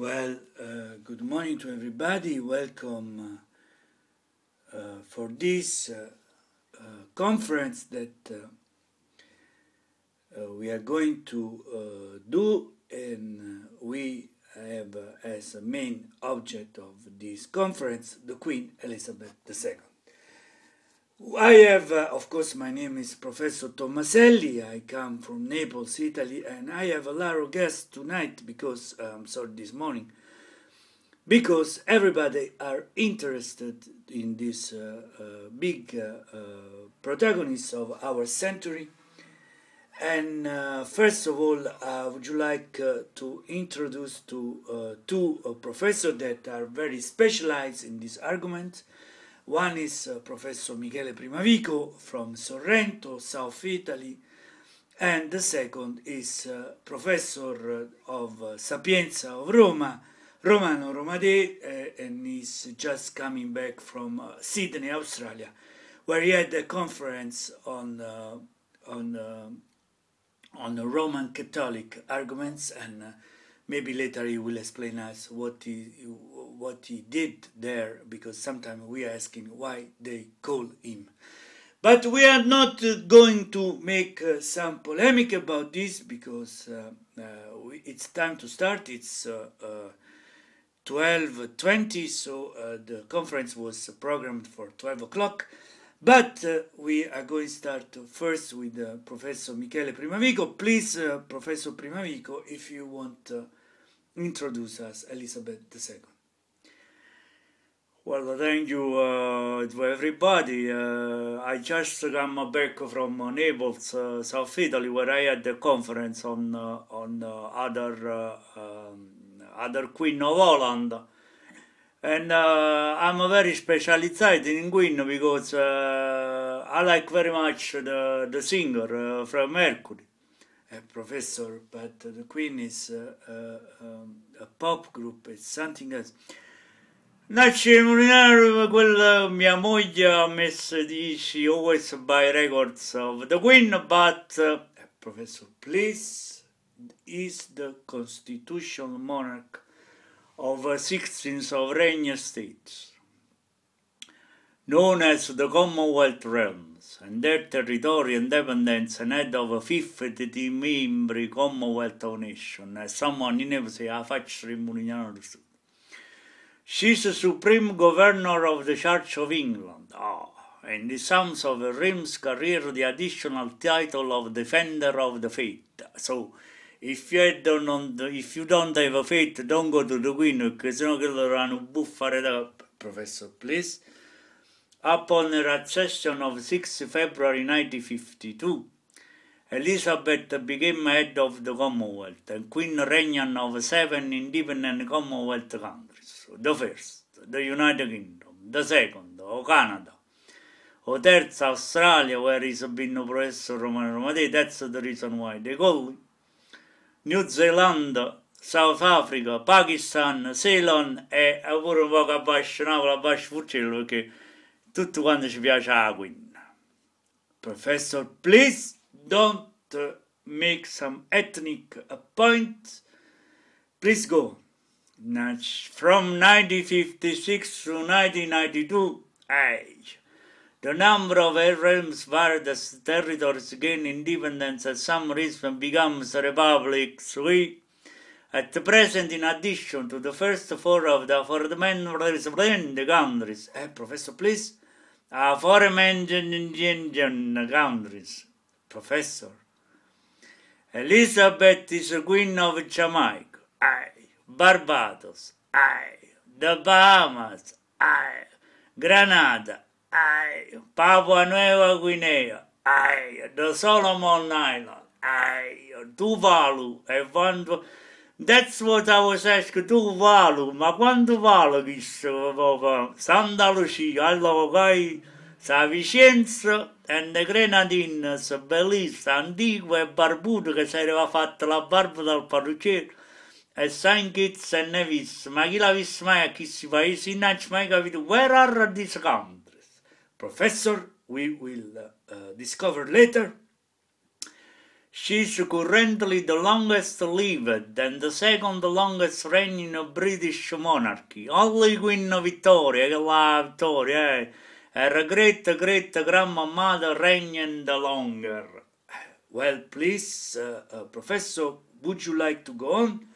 Well, uh, good morning to everybody. Welcome uh, uh for this uh, uh, conference that we are going to do, and we have as a main object of this conference the Queen Elizabeth II. I have, uh, of course, my name is Professor Tomaselli. I come from Naples, Italy, and I have a lot of guests tonight because, um, sorry, this morning, because everybody are interested in this uh, uh, big uh, uh, protagonist of our century. And first of all, would would like to introduce to two professors that are very specialized in this argument. One is uh, eh, Professor Michele Primavico from Sorrento, South Italy, and the second is uh, Professor eh, of uh, Sapienza of Roma, Romano Romade, and he's just coming back from Sydney, Australia, where he had a conference on, on, on Roman Catholic arguments, and maybe later he will explain us what he, what he did there, because sometimes we are asking why they call him. But we are not uh, going to make uh, some polemic about this because uh, uh, it's time to start. It's 12.20, uh, uh, so the conference was programmed for 12 o'clock. But we are going to start first with Professor Michele Primavico. Please, Professor Primavico, if you want to introduce us Elizabeth II. Well, thank you uh, to everybody. Uh, I just come back from uh, Naples, uh, South Italy, where I had a conference on uh, on uh, other um, other Queen of Holland, and I'm very specialized in Queen because I like very much the the singer from Mercury, Professor. But the Queen is um, a pop group; it's something else. Nacce Mulinaro, quella mia moglie ha messo, dice, always by records of the Queen, but, uh, professor, please, is the constitutional monarch of a 16 sovereign states, known as the Commonwealth realms, and their territory independence, and head of 50 fifth di membri Commonwealth of Nation, someone in never say, ah, faccio il Mulinaro She's the Supreme Governor of the Church of England. Oh, and the sums of Rim's career the additional title of Defender of the Faith. So, if you, don't, if you don't have a faith, don't go to the Queen, perché sennò going to hanno buffare up, Professor, please. Upon her accession of 6 February 1952, Elizabeth became head of the Commonwealth and Queen Regnant of seven independent Commonwealth countries. The first, the United Kingdom, the second, o oh, Canada, the oh, third, Australia, where is been Professor Romano Romadei, that's the reason why they call it. New Zealand, South Africa, Pakistan, Ceylon e pure un po' che abbascinavo l'abbasso Furcello perché tutto quanto ci piace la Queen. Professor, please! Don't uh, make some ethnic point. Please go. From 1956 to 1992, aye. The number of realms where the territories gain independence and some regions becomes republics. We, at the present, in addition to the first four of the aforementioned countries, eh, Professor, please, aforementioned ah, countries, professor. Elizabeth is a queen of Jamaica, aye. Barbados, aye. The Bahamas, aye. Granada, aye. Papua Nuova Guinea, aye. The Solomon Islands, aye. Tuvalu e quando... That's what I was asking, Tuvalu, ma quando valo questo? Santa Lucia, allora vai, sa Vicenza, e le grenadines, bellissima, antiche e barbute che si era fatta la barba dal parrucchiere, e San Kitts e Nevis, ma chi l'ha visto mai a questi paesi? Non ci mai capito, where are these countries? Professor, we will uh, discover later. she's currently the longest lived and the second longest reigning British monarchy. Only Queen Vittoria, che la Vittoria, eh. great regretta, gretta, grandmamma the longer. Well, please, uh, uh, Professor, would you like to go on?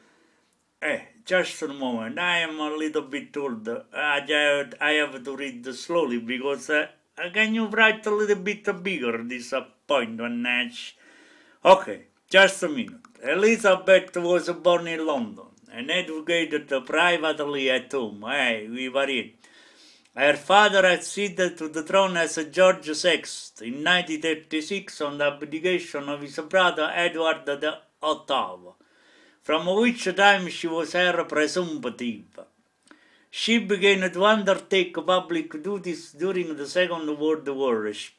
Eh, just a moment. I am a little bit old. I, I have to read slowly because uh, can you write a little bit bigger This point appointment, Nash? Okay, just a minute. Elizabeth was born in London and educated privately at home. Hey, we were in. Her father acceded to the throne as George VI in 1936 on the abdication of his brother Edward the from which time she was heir presumptive. She began to undertake public duties during the Second World War. She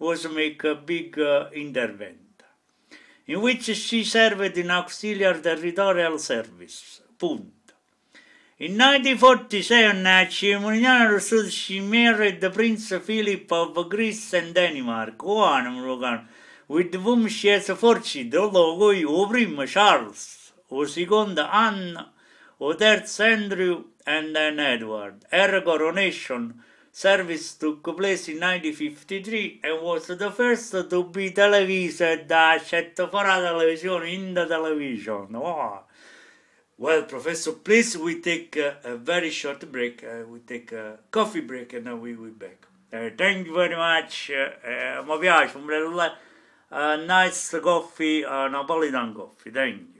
was make a big uh, in which she served in auxiliary territorial service. Punta. In 1947, ceremonial result she married the Prince Philip of Greece and Denmark, Juan Morgan, with whom she has four children, lo o primo Charles, o secondo Anna, o terzo Andrew and then Edward. Her coronation service took place in 1953 and was the first to be televised da scelta for television in the television. Wow. Well, Professor, please, we take uh, a very short break. Uh, we take a coffee break and then we will be back. Uh, thank you very much. Uh, uh mi piace, uh, nice coffee, uh, Napolitan coffee. Thank you.